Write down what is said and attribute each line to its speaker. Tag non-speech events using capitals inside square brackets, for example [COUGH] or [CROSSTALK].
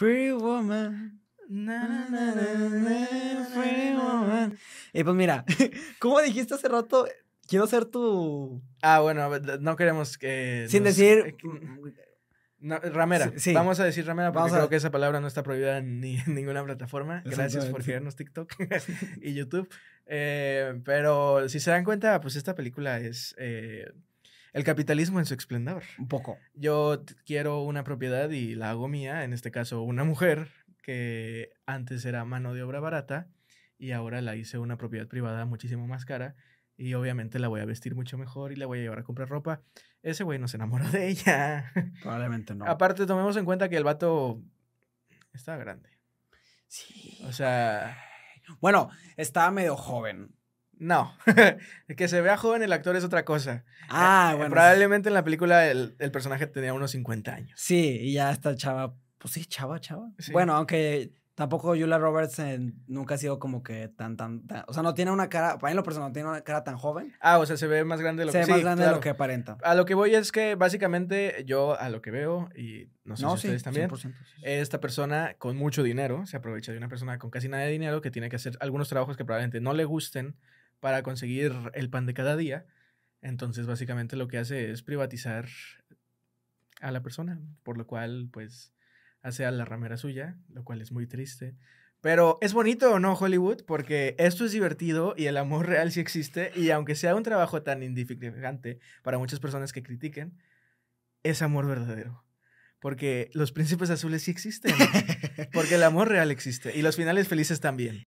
Speaker 1: Free Woman. Na, na, na,
Speaker 2: woman. Y pues mira, [LAUGHS] como dijiste hace rato, quiero ser tu. Ah, bueno, no queremos que. Sin decir. Eh, ramera. Vamos a decir ramera porque creo que esa palabra no está prohibida en ninguna plataforma. Gracias por fiarnos TikTok [LAUGHS] y YouTube. Eh, pero si se dan cuenta, pues esta película es. Eh, el capitalismo en su esplendor. Un poco. Yo quiero una propiedad y la hago mía, en este caso una mujer, que antes era mano de obra barata y ahora la hice una propiedad privada muchísimo más cara y obviamente la voy a vestir mucho mejor y la voy a llevar a comprar ropa. Ese güey no se enamoró de ella. [LAUGHS] Probablemente no. Aparte, tomemos en cuenta que el vato estaba grande. Sí. O sea... Bueno, estaba medio joven. No, [LAUGHS] que se vea joven el actor es otra cosa. Ah, eh, eh, bueno. Probablemente en la película el, personaje tenía unos 50 años. Sí, y ya está chava. Pues sí, chava, chava.
Speaker 1: Bueno, aunque tampoco Julia Roberts eh, nunca ha sido como que tan,
Speaker 2: tan, tan, O sea, no tiene una
Speaker 1: cara. Para mí, lo personal, no tiene una cara tan joven.
Speaker 2: Ah, o sea, se ve más grande de lo que que Se ve más grande de lo que aparenta. A lo que voy es que, básicamente, yo a lo que veo, y no sé si ustedes también, esta persona con mucho dinero se aprovecha de una persona con casi nada de dinero que tiene que hacer algunos trabajos que probablemente no le gusten para conseguir el pan de cada día. Entonces, básicamente lo que hace es privatizar a la persona, por lo cual, pues, hace a la ramera suya, lo cual es muy triste. Pero es bonito, ¿no, Hollywood? Porque esto es divertido y el amor real sí existe. Y aunque sea un trabajo tan indiferente para muchas personas que critiquen, es amor verdadero. Porque los príncipes azules sí existen. Porque el amor real existe. Y los finales felices también.